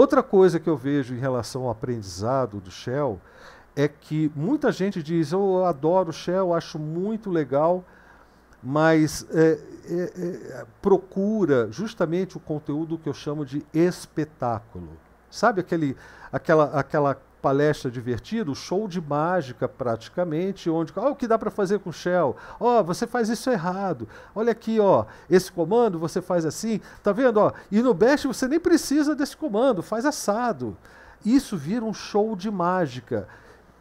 Outra coisa que eu vejo em relação ao aprendizado do Shell é que muita gente diz: oh, Eu adoro o Shell, acho muito legal, mas é, é, é, procura justamente o conteúdo que eu chamo de espetáculo. Sabe aquele, aquela, aquela palestra divertida, um show de mágica praticamente, onde oh, o que dá para fazer com shell? Ó, oh, você faz isso errado. Olha aqui, ó, esse comando você faz assim, tá vendo? Ó, e no bash você nem precisa desse comando, faz assado. Isso vira um show de mágica.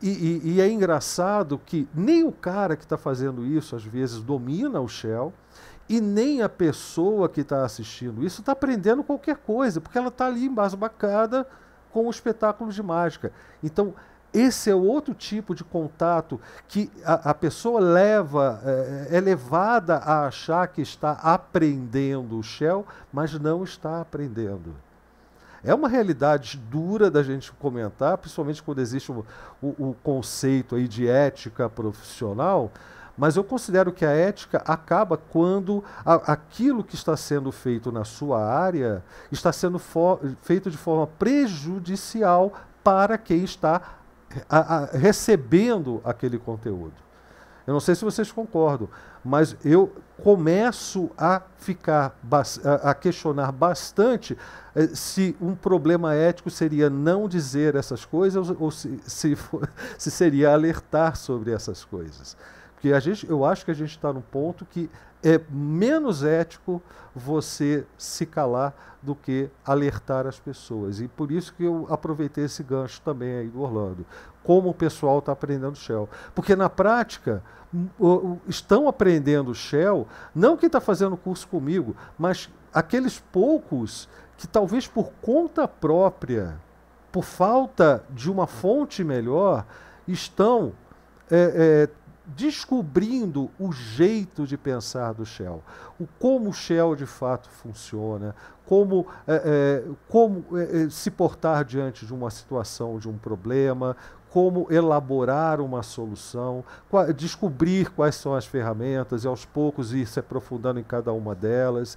E, e, e é engraçado que nem o cara que está fazendo isso às vezes domina o shell e nem a pessoa que está assistindo isso está aprendendo qualquer coisa, porque ela está ali embasbacada com o espetáculo de mágica. Então, esse é outro tipo de contato que a, a pessoa leva, é, é, é, levada a achar que está aprendendo o Shell, mas não está aprendendo. É uma realidade dura da gente comentar, principalmente quando existe o, o, o conceito aí de ética profissional, mas eu considero que a ética acaba quando a, aquilo que está sendo feito na sua área está sendo feito de forma prejudicial para quem está a, a, recebendo aquele conteúdo. Eu não sei se vocês concordam, mas eu começo a ficar a questionar bastante eh, se um problema ético seria não dizer essas coisas ou se, se, for, se seria alertar sobre essas coisas. Porque a gente, eu acho que a gente está num ponto que é menos ético você se calar do que alertar as pessoas. E por isso que eu aproveitei esse gancho também aí do Orlando. Como o pessoal está aprendendo Shell. Porque na prática, hum, estão aprendendo Shell, não quem está fazendo curso comigo, mas aqueles poucos que talvez por conta própria, por falta de uma fonte melhor, estão é, é, descobrindo o jeito de pensar do Shell, o como o Shell de fato funciona, como, é, é, como é, é se portar diante de uma situação, de um problema, como elaborar uma solução, qual, descobrir quais são as ferramentas e aos poucos ir se aprofundando em cada uma delas,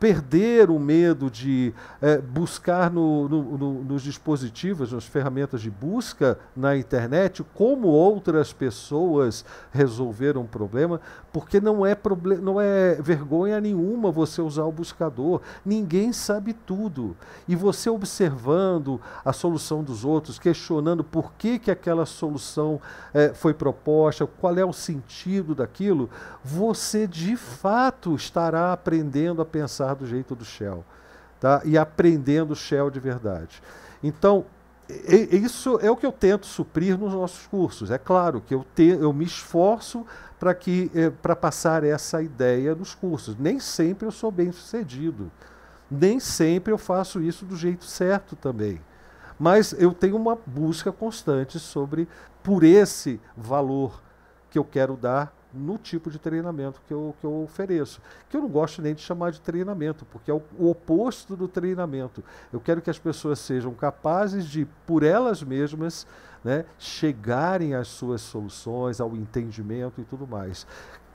perder o medo de é, buscar no, no, no, nos dispositivos, nas ferramentas de busca na internet, como outras pessoas resolveram o problema, porque não é, não é vergonha nenhuma você usar o buscador. Ninguém sabe tudo. E você observando a solução dos outros, questionando por que, que aquela solução é, foi proposta, qual é o sentido daquilo, você de fato estará aprendendo a pensar do jeito do Shell, tá? E aprendendo Shell de verdade. Então, e, isso é o que eu tento suprir nos nossos cursos. É claro que eu, te, eu me esforço para que eh, para passar essa ideia nos cursos. Nem sempre eu sou bem sucedido. Nem sempre eu faço isso do jeito certo também. Mas eu tenho uma busca constante sobre por esse valor que eu quero dar no tipo de treinamento que eu, que eu ofereço. Que eu não gosto nem de chamar de treinamento, porque é o, o oposto do treinamento. Eu quero que as pessoas sejam capazes de, por elas mesmas, né, chegarem às suas soluções, ao entendimento e tudo mais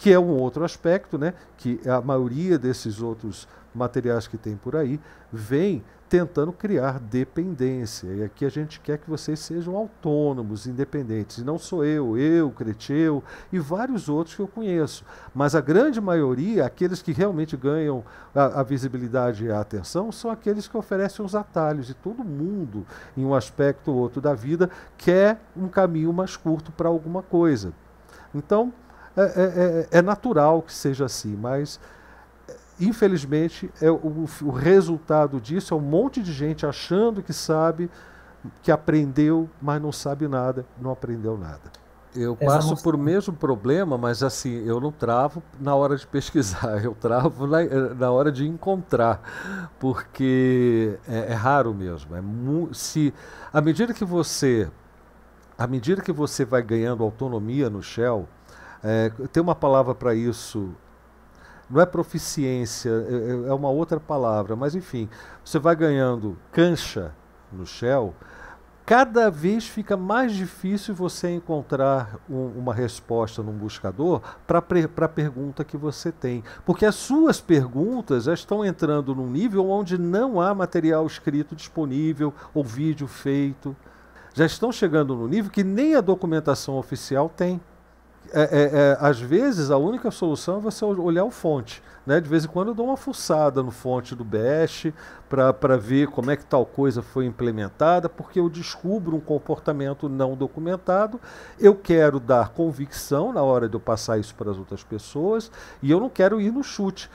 que é um outro aspecto, né, que a maioria desses outros materiais que tem por aí vem tentando criar dependência. E aqui a gente quer que vocês sejam autônomos, independentes. E não sou eu, eu, Creteu e vários outros que eu conheço. Mas a grande maioria, aqueles que realmente ganham a, a visibilidade e a atenção, são aqueles que oferecem os atalhos. E todo mundo, em um aspecto ou outro da vida, quer um caminho mais curto para alguma coisa. Então, é é, é, é, natural que seja assim, mas eh, infelizmente é o, o resultado disso é um monte de gente achando que sabe, que aprendeu, mas não sabe nada, não aprendeu nada. Eu passo Exato. por o mesmo problema, mas assim, eu não travo na hora de pesquisar, eu travo na, eh, na hora de encontrar, porque é, é raro mesmo. É se à medida que você à medida que você vai ganhando autonomia no Shell, é, tem uma palavra para isso. Não é proficiência, é, é, é uma outra palavra, mas enfim, você vai ganhando cancha no Shell, cada vez fica mais difícil você encontrar um, uma resposta num buscador para a pergunta que você tem. Porque as suas perguntas já estão entrando num nível onde não há material escrito disponível ou vídeo feito. Já estão chegando no nível que nem a documentação oficial tem. É, é, é, às vezes a única solução é você olhar o fonte. Né? De vez em quando eu dou uma fuçada no fonte do Bash para ver como é que tal coisa foi implementada, porque eu descubro um comportamento não documentado, eu quero dar convicção na hora de eu passar isso para as outras pessoas e eu não quero ir no chute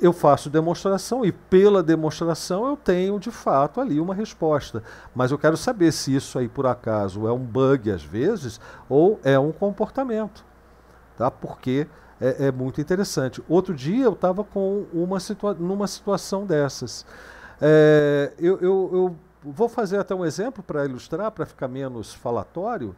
eu faço demonstração e pela demonstração eu tenho de fato ali uma resposta. Mas eu quero saber se isso aí por acaso é um bug às vezes ou é um comportamento, tá? Porque é, é muito interessante. Outro dia eu estava com uma situa numa situação dessas. É, eu, eu, eu, vou fazer até um exemplo para ilustrar, para ficar menos falatório.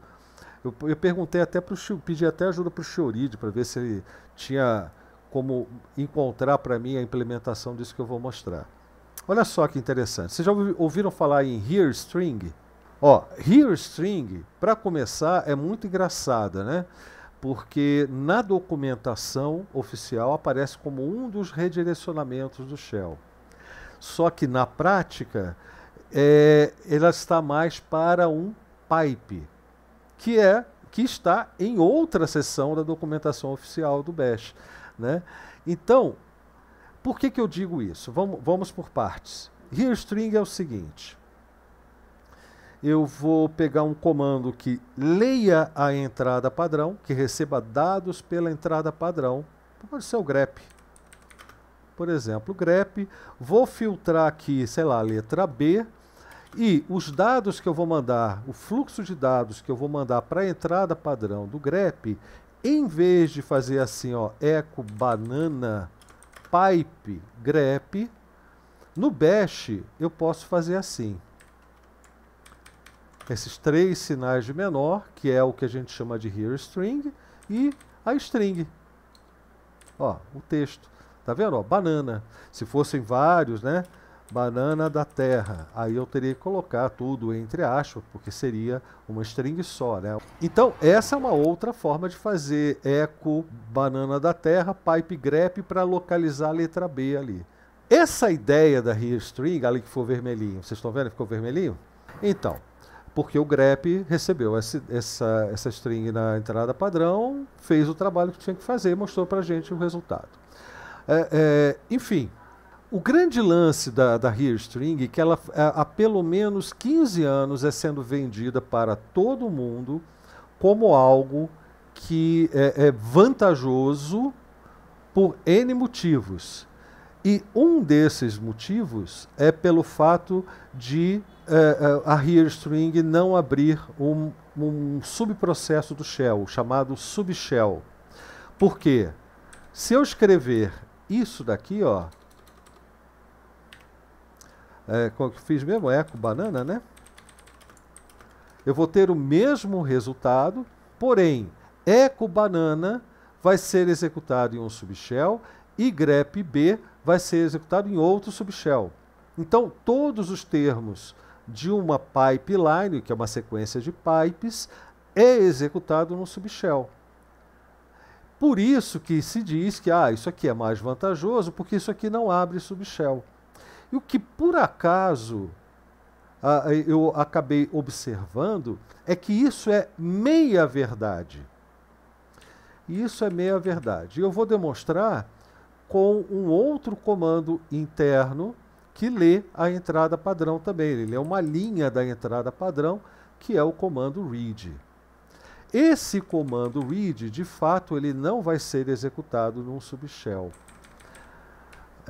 Eu, eu perguntei até para o pedi até ajuda para o Chioride para ver se ele tinha como encontrar para mim a implementação disso que eu vou mostrar. Olha só que interessante. Vocês já ouviram falar em Hear String? Ó, Hear String, para começar, é muito engraçada, né? Porque na documentação oficial aparece como um dos redirecionamentos do Shell. Só que na prática, é, ela está mais para um pipe, que é que está em outra seção da documentação oficial do Bash. Né? Então, por que, que eu digo isso? Vamos, vamos por partes. Restring é o seguinte. Eu vou pegar um comando que leia a entrada padrão, que receba dados pela entrada padrão. Pode ser o grep. Por exemplo, grep. Vou filtrar aqui, sei lá, a letra B. E os dados que eu vou mandar, o fluxo de dados que eu vou mandar para a entrada padrão do grep, em vez de fazer assim, ó, eco, banana, pipe, grep, no bash eu posso fazer assim. Esses três sinais de menor, que é o que a gente chama de here string, e a string. Ó, o texto. Tá vendo? Ó, banana. Se fossem vários, né? banana da terra. Aí eu teria que colocar tudo entre aspas, porque seria uma string só, né? Então, essa é uma outra forma de fazer eco banana da terra, pipe grep para localizar a letra B ali. Essa ideia da restring, string, ali que ficou vermelhinho, vocês estão vendo que ficou vermelhinho? Então, porque o grep recebeu essa, essa, essa string na entrada padrão, fez o trabalho que tinha que fazer e mostrou para gente o resultado. É, é, enfim, o grande lance da, da String é que ela é, há pelo menos 15 anos é sendo vendida para todo mundo como algo que é, é vantajoso por N motivos. E um desses motivos é pelo fato de uh, a String não abrir um, um subprocesso do Shell, chamado subshell. Por quê? Se eu escrever isso daqui, ó, é, como que fiz mesmo? Eco é, banana, né? Eu vou ter o mesmo resultado, porém, eco é banana vai ser executado em um subshell e grep b vai ser executado em outro subshell. Então, todos os termos de uma pipeline, que é uma sequência de pipes, é executado no subshell. Por isso que se diz que ah, isso aqui é mais vantajoso, porque isso aqui não abre subshell. E o que por acaso ah, eu acabei observando é que isso é meia verdade. Isso é meia verdade. Eu vou demonstrar com um outro comando interno que lê a entrada padrão também. Ele é uma linha da entrada padrão, que é o comando read. Esse comando read, de fato, ele não vai ser executado num subshell.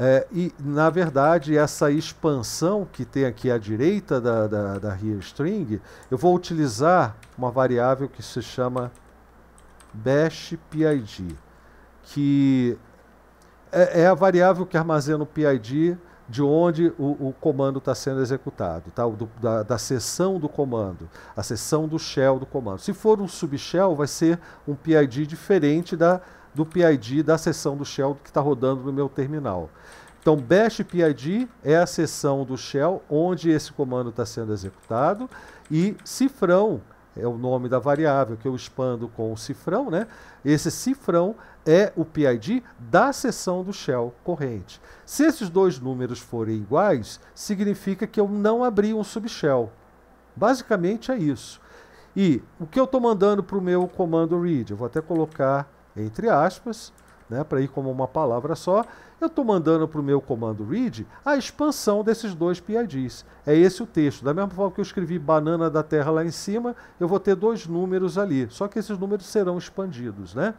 É, e, na verdade, essa expansão que tem aqui à direita da, da, da string, eu vou utilizar uma variável que se chama bash PID, que é, é a variável que armazena o PID de onde o, o comando está sendo executado, tá? Do, da, da seção do comando, a seção do shell do comando. Se for um subshell, vai ser um PID diferente da, do PID da sessão do Shell que está rodando no meu terminal. Então, bash PID é a sessão do Shell onde esse comando está sendo executado e cifrão é o nome da variável que eu expando com o cifrão, né? Esse cifrão é o PID da seção do shell corrente. Se esses dois números forem iguais, significa que eu não abri um subshell. Basicamente é isso. E o que eu estou mandando para o meu comando read? Eu vou até colocar entre aspas, né, para ir como uma palavra só, eu estou mandando para o meu comando read a expansão desses dois PIDs. É esse o texto. Da mesma forma que eu escrevi banana da terra lá em cima, eu vou ter dois números ali. Só que esses números serão expandidos. Né?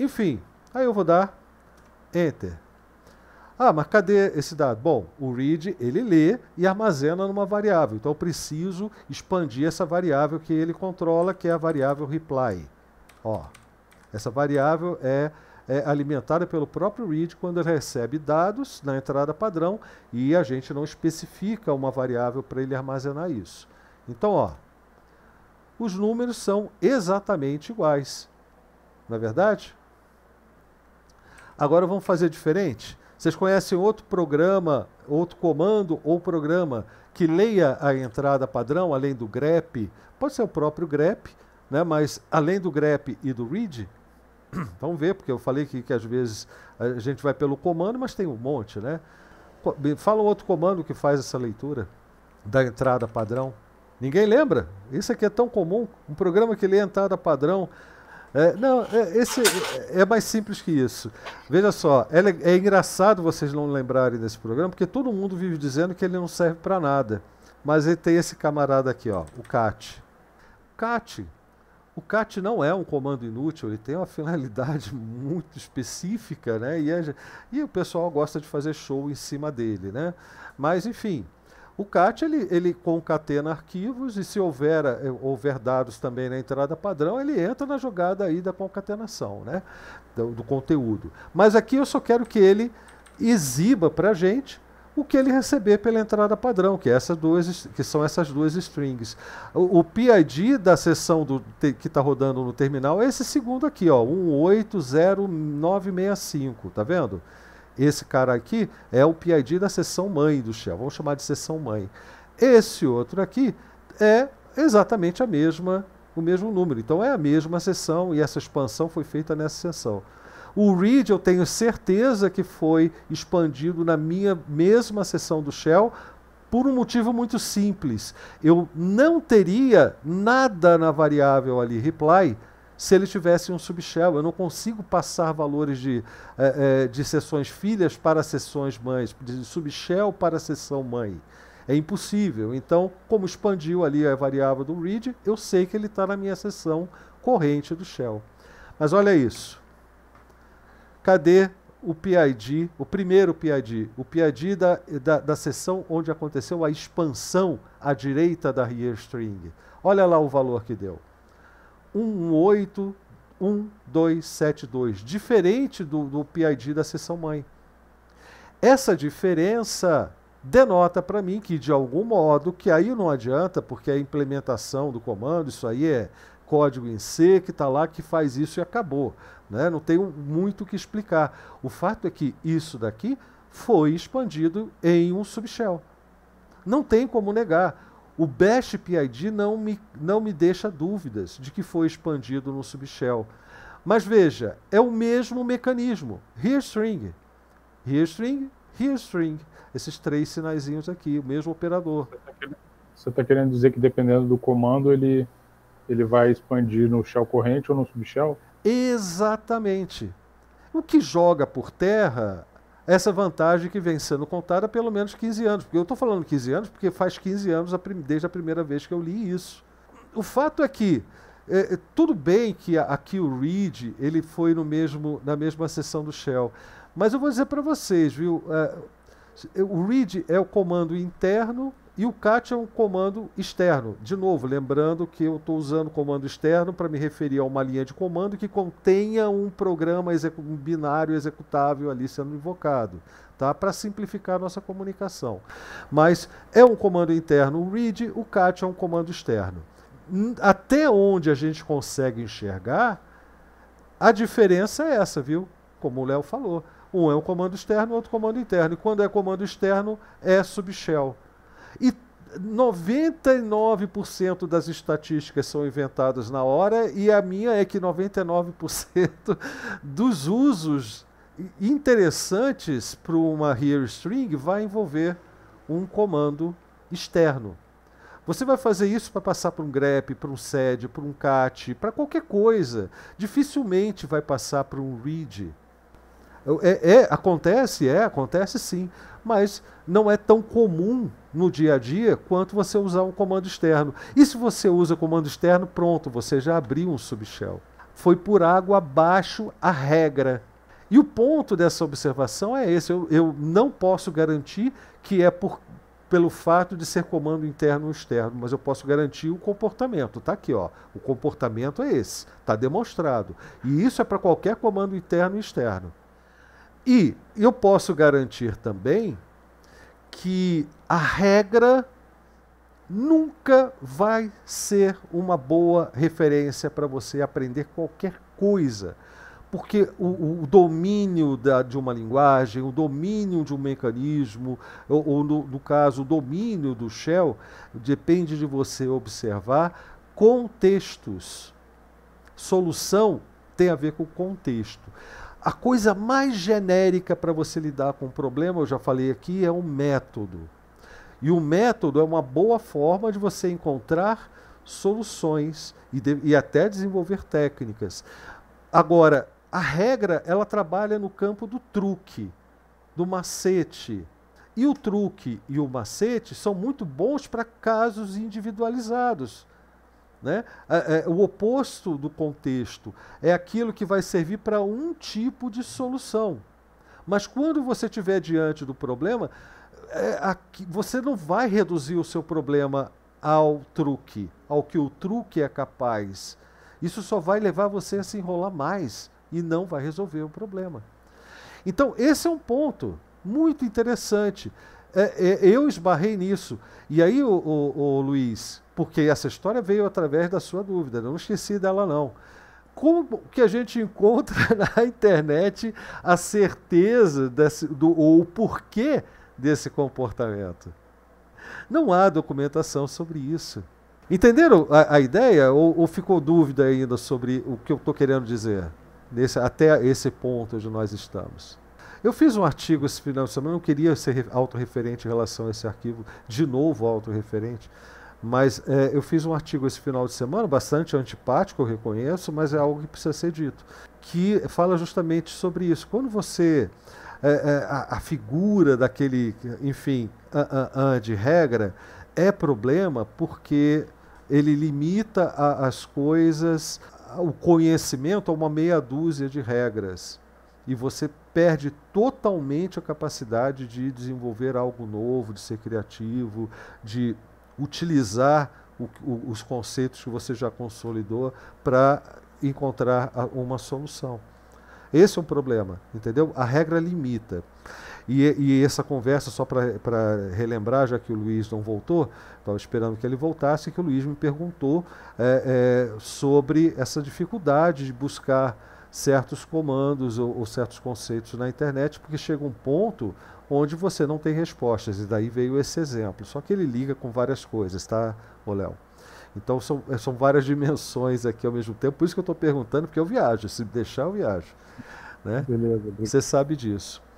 Enfim, aí eu vou dar enter. Ah, mas cadê esse dado? Bom, o read ele lê e armazena numa variável. Então eu preciso expandir essa variável que ele controla, que é a variável reply. Ó, essa variável é, é alimentada pelo próprio read quando ele recebe dados na entrada padrão e a gente não especifica uma variável para ele armazenar isso. Então, ó, os números são exatamente iguais. Não é verdade? Agora vamos fazer diferente. Vocês conhecem outro programa, outro comando ou programa que leia a entrada padrão, além do grep? Pode ser o próprio grep, né? mas além do grep e do read, Vamos ver, porque eu falei que, que às vezes a gente vai pelo comando, mas tem um monte, né? Fala um outro comando que faz essa leitura da entrada padrão. Ninguém lembra? Isso aqui é tão comum. Um programa que lê entrada padrão. É, não, é, esse é, é mais simples que isso. Veja só, é, é, engraçado vocês não lembrarem desse programa, porque todo mundo vive dizendo que ele não serve para nada. Mas ele tem esse camarada aqui, ó, o CAT. CAT o CAT não é um comando inútil, ele tem uma finalidade muito específica, né? E, é e o pessoal gosta de fazer show em cima dele, né? Mas, enfim, o CAT ele, ele concatena arquivos e se houver, eh, houver dados também na entrada padrão, ele entra na jogada aí da concatenação, né? Do, do conteúdo. Mas aqui eu só quero que ele exiba para a gente o que ele receber pela entrada padrão, que, é essas duas, que são essas duas strings. O, o PID da sessão do, que está rodando no terminal é esse segundo aqui, ó, 180965, tá vendo? Esse cara aqui é o PID da sessão mãe do Shell, vamos chamar de sessão mãe. Esse outro aqui é exatamente a mesma, o mesmo número, então é a mesma sessão e essa expansão foi feita nessa sessão. O read eu tenho certeza que foi expandido na minha mesma sessão do Shell por um motivo muito simples. Eu não teria nada na variável ali reply se ele tivesse um subshell. Eu não consigo passar valores de, eh, eh, de sessões filhas para sessões mães, de subshell para sessão mãe. É impossível. Então, como expandiu ali a variável do read, eu sei que ele está na minha seção corrente do shell. Mas olha isso. Cadê o PID, o primeiro PID, o PID da, da, da sessão onde aconteceu a expansão à direita da String. Olha lá o valor que deu. 181272, diferente do, do PID da sessão mãe. Essa diferença denota para mim que, de algum modo, que aí não adianta, porque a implementação do comando, isso aí é código em C que está lá que faz isso e acabou. Né? Não tenho muito o que explicar. O fato é que isso daqui foi expandido em um subshell. Não tem como negar. O Bash PID não me, não me deixa dúvidas de que foi expandido no subshell. Mas veja, é o mesmo mecanismo. Here string, here string, here string. Esses três sinaizinhos aqui, o mesmo operador. Você está querendo dizer que dependendo do comando ele ele vai expandir no shell corrente ou no subshell? Exatamente. O que joga por terra essa vantagem que vem sendo contada há pelo menos 15 anos. Porque eu estou falando 15 anos porque faz 15 anos a desde a primeira vez que eu li isso. O fato é que é, é tudo bem que aqui o Reed ele foi no mesmo, na mesma sessão do Shell, mas eu vou dizer para vocês, viu? É, o Reed é o comando interno e o cat é um comando externo. De novo, lembrando que eu estou usando comando externo para me referir a uma linha de comando que contenha um programa, um binário executável ali sendo invocado, tá? para simplificar a nossa comunicação. Mas é um comando interno o read, o cat é um comando externo. Até onde a gente consegue enxergar, a diferença é essa, viu? Como o Léo falou. Um é um comando externo, outro comando interno. E quando é comando externo, é subshell. E 99% das estatísticas são inventadas na hora, e a minha é que 99% dos usos interessantes para uma hear string vai envolver um comando externo. Você vai fazer isso para passar para um grep, para um sed, para um cat, para qualquer coisa. Dificilmente vai passar para um read. É, é, acontece, é, acontece sim, mas não é tão comum no dia a dia quanto você usar um comando externo. E se você usa comando externo, pronto, você já abriu um subshell. Foi por água abaixo a regra. E o ponto dessa observação é esse: eu, eu não posso garantir que é por, pelo fato de ser comando interno ou externo, mas eu posso garantir o comportamento. Está aqui, ó. O comportamento é esse, está demonstrado. E isso é para qualquer comando interno e externo. E eu posso garantir também que a regra nunca vai ser uma boa referência para você aprender qualquer coisa. Porque o, o domínio da, de uma linguagem, o domínio de um mecanismo, ou, ou no, no caso, o domínio do Shell, depende de você observar contextos. Solução tem a ver com contexto. A coisa mais genérica para você lidar com o problema, eu já falei aqui, é o um método. E o método é uma boa forma de você encontrar soluções e, de, e até desenvolver técnicas. Agora, a regra ela trabalha no campo do truque, do macete. E o truque e o macete são muito bons para casos individualizados. Né? É, é, o oposto do contexto é aquilo que vai servir para um tipo de solução. Mas quando você estiver diante do problema, é, aqui, você não vai reduzir o seu problema ao truque, ao que o truque é capaz. Isso só vai levar você a se enrolar mais e não vai resolver o problema. Então, esse é um ponto muito interessante. É, é, eu esbarrei nisso. E aí, o, o, o Luiz, porque essa história veio através da sua dúvida, não esqueci dela não. Como que a gente encontra na internet a certeza desse, do, ou o porquê desse comportamento? Não há documentação sobre isso. Entenderam a, a ideia ou, ou, ficou dúvida ainda sobre o que eu estou querendo dizer? Nesse, até esse ponto onde nós estamos. Eu fiz um artigo esse final de semana, não queria ser autorreferente em relação a esse arquivo, de novo autorreferente, mas é, eu fiz um artigo esse final de semana, bastante antipático, eu reconheço, mas é algo que precisa ser dito, que fala justamente sobre isso. Quando você. É, é, a, a, figura daquele, enfim, uh, uh, uh, de regra é problema porque ele limita a, as coisas, o conhecimento a uma meia dúzia de regras. E você perde totalmente a capacidade de desenvolver algo novo, de ser criativo, de utilizar o, o, os conceitos que você já consolidou para encontrar a, uma solução. Esse é um problema, entendeu? A regra limita. E, e essa conversa, só para relembrar, já que o Luiz não voltou, estava esperando que ele voltasse, que o Luiz me perguntou é, é, sobre essa dificuldade de buscar certos comandos ou, ou, certos conceitos na internet, porque chega um ponto onde você não tem respostas, e daí veio esse exemplo. Só que ele liga com várias coisas, tá, Léo? Então são, eh, são várias dimensões aqui ao mesmo tempo, por isso que eu estou perguntando, porque eu viajo, se deixar eu viajo. Né? Beleza, beleza. Você sabe disso.